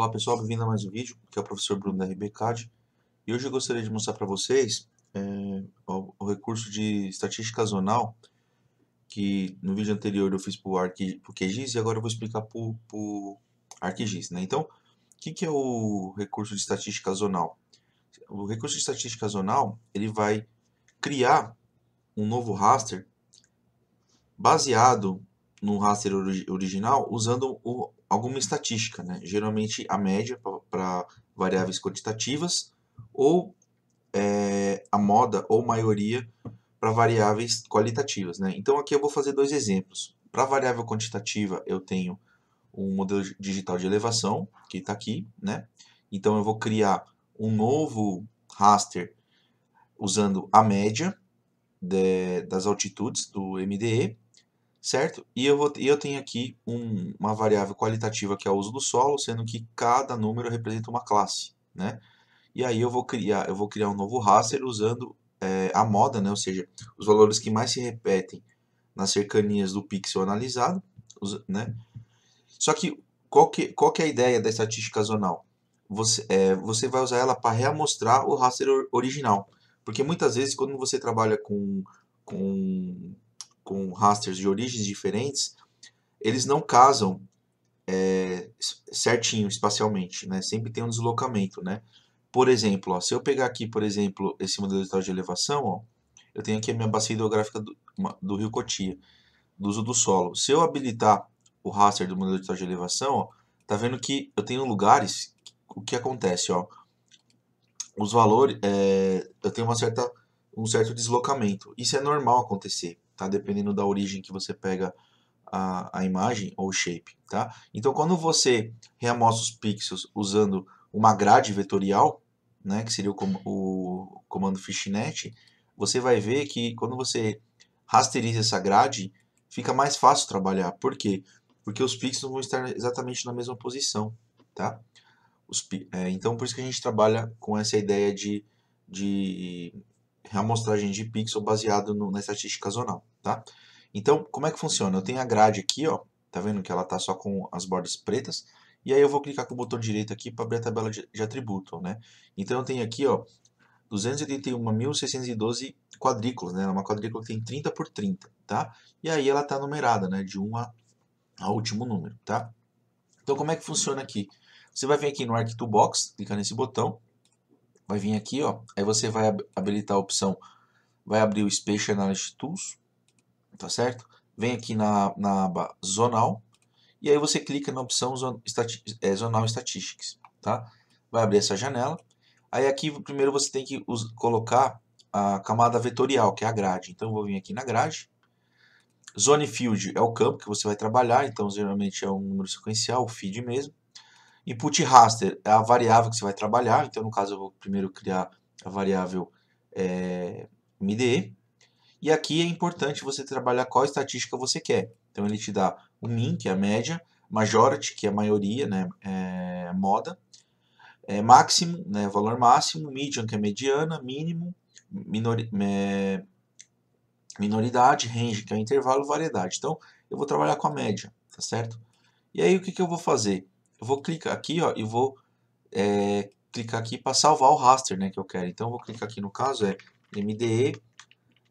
Olá pessoal, bem-vindo a mais um vídeo, que é o professor Bruno da RBCAD e hoje eu gostaria de mostrar para vocês é, o, o, recurso de estatística zonal que no vídeo anterior eu fiz para o QGIS e agora eu vou explicar para o ArcGIS. Né? Então, o que, que, é o recurso de estatística zonal? O recurso de estatística zonal ele vai criar um novo raster baseado no raster original usando o, alguma estatística, né? geralmente a média para variáveis quantitativas ou é, a moda ou maioria para variáveis qualitativas. Né? Então aqui eu vou fazer dois exemplos. Para variável quantitativa eu tenho um modelo digital de elevação, que está aqui. Né? Então eu vou criar um novo raster usando a média de, das altitudes do MDE certo? E eu, vou, eu tenho aqui um, uma variável qualitativa que é o uso do solo, sendo que cada número representa uma classe, né? E aí eu vou criar, eu vou criar um novo raster usando é, a moda, né? Ou seja, os valores que mais se repetem nas cercanias do pixel analisado, né? Só que qual que, qual que é a ideia da estatística zonal? Você, é, você vai usar ela para reamostrar o raster original. Porque muitas vezes, quando você trabalha com, com com rasters de origens diferentes, eles não casam é, certinho espacialmente, né? Sempre tem um deslocamento, né? Por exemplo, ó, se eu pegar aqui, por exemplo, esse modelo digital de elevação, ó, eu tenho aqui a minha bacia hidrográfica do, do rio Cotia, do uso do solo. Se eu habilitar o raster do modelo digital de elevação, ó, tá vendo que eu tenho lugares, o que acontece, ó, os valores, é, eu tenho uma certa, um certo deslocamento. Isso é normal acontecer, tá? Dependendo da origem que você pega a, a imagem ou o shape, tá? Então, quando você reamostra os pixels usando uma grade vetorial, né, que seria o, com o comando fishnet, você vai ver que quando você rasteriza essa grade, fica mais fácil trabalhar. Por quê? Porque os pixels vão estar exatamente na mesma posição, tá? Os, é, então, por isso que a gente trabalha com essa ideia de, de amostragem de pixel baseado no, na estatística zonal, tá? Então, como é que funciona? Eu tenho a grade aqui, ó, tá vendo que ela tá só com as bordas pretas, e aí eu vou clicar com o botão direito aqui para abrir a tabela de, de atributo, né? Então eu tenho aqui, ó, 281.612 quadrículas, né? É uma quadrícula que tem 30 por 30, tá? E aí ela tá numerada, né, de 1 a, a último número, tá? Então como é que funciona aqui? Você vai vir aqui no ArcToolbox, clicar nesse botão, vai vir aqui, ó, aí você vai habilitar a opção, vai abrir o Space Analysis Tools, tá certo? Vem aqui na, na aba Zonal, e aí você clica na opção zon, é, Zonal Statistics, tá? Vai abrir essa janela, aí aqui primeiro você tem que us, colocar a camada vetorial, que é a grade, então eu vou vir aqui na grade, Zone Field é o campo que você vai trabalhar, então geralmente é um número sequencial, o feed mesmo. Input raster é a variável que você vai trabalhar, então no caso eu vou primeiro criar a variável é, MDE. E aqui é importante você trabalhar qual estatística você quer. Então ele te dá o min, que é a média, majority, que é a maioria, né, é, moda, é, máximo, né, valor máximo, median, que é mediana, mínimo, minori, é, minoridade, range, que é o intervalo, variedade. Então eu vou trabalhar com a média, tá certo? E aí o que, que eu vou fazer? eu vou clicar aqui ó, e vou é, clicar aqui para salvar o raster né, que eu quero. Então, eu vou clicar aqui no caso, é MDE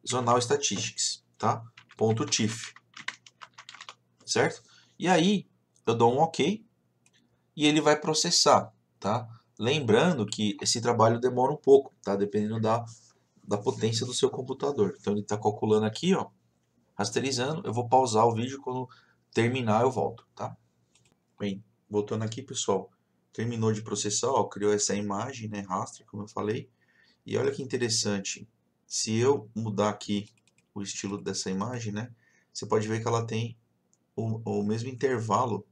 Zonal Statistics, tá? Ponto TIFF. certo? E aí, eu dou um OK e ele vai processar, tá? Lembrando que esse trabalho demora um pouco, tá? Dependendo da, da potência do seu computador. Então, ele está calculando aqui, ó, rasterizando. Eu vou pausar o vídeo quando terminar eu volto, tá? Bem, voltando aqui, pessoal, terminou de processar, ó, criou essa imagem, né, rastre, como eu falei. E olha que interessante, se eu mudar aqui o estilo dessa imagem, né, você pode ver que ela tem o, o mesmo intervalo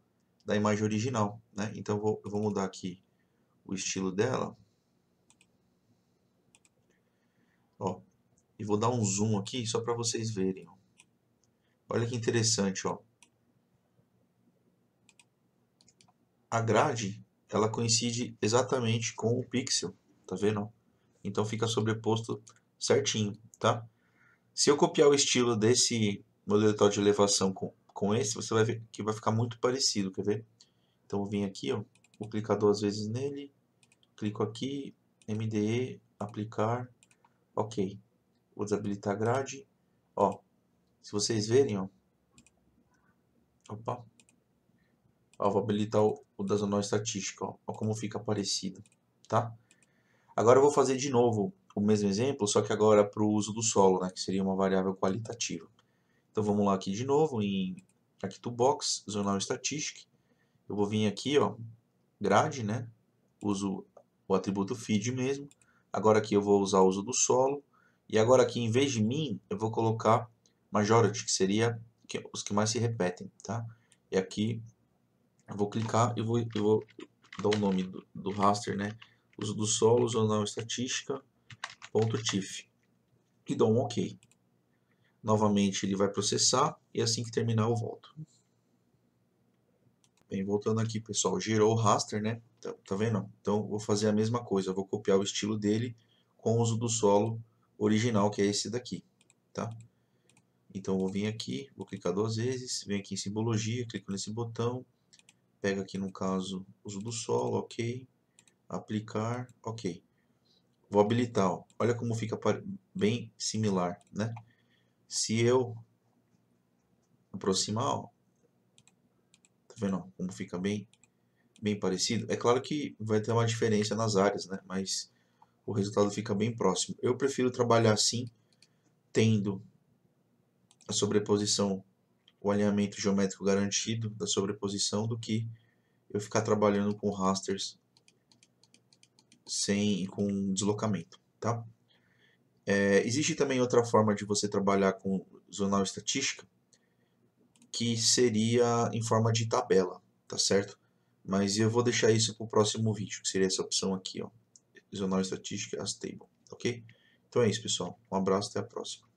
da imagem original, né. Então, vou, eu vou mudar aqui o estilo dela. Ó, e vou dar um zoom aqui só para vocês verem. Olha que interessante, ó. a grade ela coincide exatamente com o pixel, tá vendo? Então fica sobreposto certinho, tá? Se eu copiar o estilo desse modelo de elevação com, com esse, você vai ver que vai ficar muito parecido, quer ver? Então eu vim aqui, ó, vou clicar duas vezes nele, clico aqui, MDE, aplicar, ok. Vou desabilitar a grade, ó, se vocês verem, ó, opa, ó, vou habilitar o, o da zonal estatística, ó, ó como fica parecido, tá? Agora eu vou fazer de novo o mesmo exemplo, só que agora para o uso do solo, né, que seria uma variável qualitativa. Então vamos lá aqui de novo em aqui toolbox, zonal statistic. Eu vou vir aqui, ó, grade, né? Uso o atributo feed mesmo. Agora aqui eu vou usar o uso do solo. E agora aqui em vez de min, eu vou colocar majority, que seria os que mais se repetem, tá? E aqui eu vou clicar e vou, eu vou dar o nome do, do raster, né? Uso do solo, zonal estatística, ponto E dou um OK. Novamente ele vai processar e é assim que terminar eu volto. Bem, voltando aqui, pessoal, gerou o raster, né? Tá, tá vendo? Então, vou fazer a mesma coisa. Eu vou copiar o estilo dele com o uso do solo original, que é esse daqui, tá? Então, vou vir aqui, vou clicar duas vezes, venho aqui em simbologia, clico nesse botão, pega aqui no caso uso do solo, ok, aplicar, ok. Vou habilitar, ó. olha como fica bem similar, né? Se eu aproximar, ó, tá vendo como fica bem, bem parecido? É claro que vai ter uma diferença nas áreas, né? Mas o resultado fica bem próximo. Eu prefiro trabalhar assim, tendo a sobreposição o alinhamento geométrico garantido da sobreposição do que eu ficar trabalhando com rasters sem com deslocamento, tá? É, existe também outra forma de você trabalhar com zonal estatística, que seria em forma de tabela, tá certo? Mas eu vou deixar isso para o próximo vídeo, que seria essa opção aqui, ó, zonal estatística as table, ok? Então é isso, pessoal. Um abraço, até a próxima.